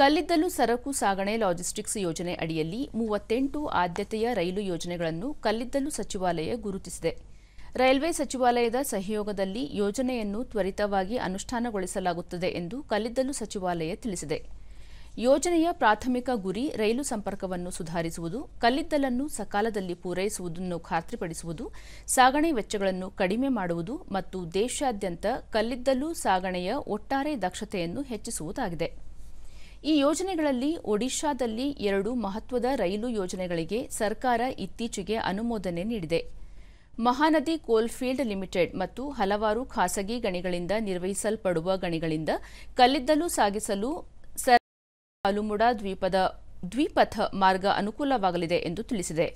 ಕಲ್ಲಿದ್ದಲು ಸರಕು ಸಾಗಣೆ ಲಾಜಿಸ್ಟಿಕ್ಸ್ ಯೋಜನೆ ಅಡಿಯಲ್ಲಿ ಮೂವತ್ತೆಂಟು ಆದ್ಯತೆಯ ರೈಲು ಯೋಜನೆಗಳನ್ನು ಕಲ್ಲಿದ್ದಲು ಸಚಿವಾಲಯ ಗುರುತಿಸಿದೆ ರೈಲ್ವೆ ಸಚಿವಾಲಯದ ಸಹಯೋಗದಲ್ಲಿ ಯೋಜನೆಯನ್ನು ತ್ವರಿತವಾಗಿ ಅನುಷ್ಠಾನಗೊಳಿಸಲಾಗುತ್ತದೆ ಎಂದು ಕಲ್ಲಿದ್ದಲು ಸಚಿವಾಲಯ ತಿಳಿಸಿದೆ ಯೋಜನೆಯ ಪ್ರಾಥಮಿಕ ಗುರಿ ರೈಲು ಸಂಪರ್ಕವನ್ನು ಸುಧಾರಿಸುವುದು ಕಲ್ಲಿದ್ದಲನ್ನು ಸಕಾಲದಲ್ಲಿ ಪೂರೈಸುವುದನ್ನು ಖಾತ್ರಿಪಡಿಸುವುದು ಸಾಗಣೆ ವೆಚ್ಚಗಳನ್ನು ಕಡಿಮೆ ಮಾಡುವುದು ಮತ್ತು ದೇಶಾದ್ಯಂತ ಕಲ್ಲಿದ್ದಲು ಸಾಗಣೆಯ ಒಟ್ಟಾರೆ ದಕ್ಷತೆಯನ್ನು ಹೆಚ್ಚಿಸುವುದಾಗಿದೆ ಈ ಯೋಜನೆಗಳಲ್ಲಿ ಒಡಿಶಾದಲ್ಲಿ ಎರಡು ಮಹತ್ವದ ರೈಲು ಯೋಜನೆಗಳಿಗೆ ಸರ್ಕಾರ ಇತ್ತೀಚೆಗೆ ಅನುಮೋದನೆ ನೀಡಿದೆ ಮಹಾನದಿ ಕೋಲ್ಫೀಲ್ಡ್ ಲಿಮಿಟೆಡ್ ಮತ್ತು ಹಲವಾರು ಖಾಸಗಿ ಗಣಿಗಳಿಂದ ನಿರ್ವಹಿಸಲ್ಪಡುವ ಗಣಿಗಳಿಂದ ಕಲ್ಲಿದ್ದಲು ಸಾಗಿಸಲು ಸರ್ ಆಲುಮುಡ ದ್ವೀಪದ ದ್ವಿಪಥ ಮಾರ್ಗ ಅನುಕೂಲವಾಗಲಿದೆ ಎಂದು ತಿಳಿಸಿದೆ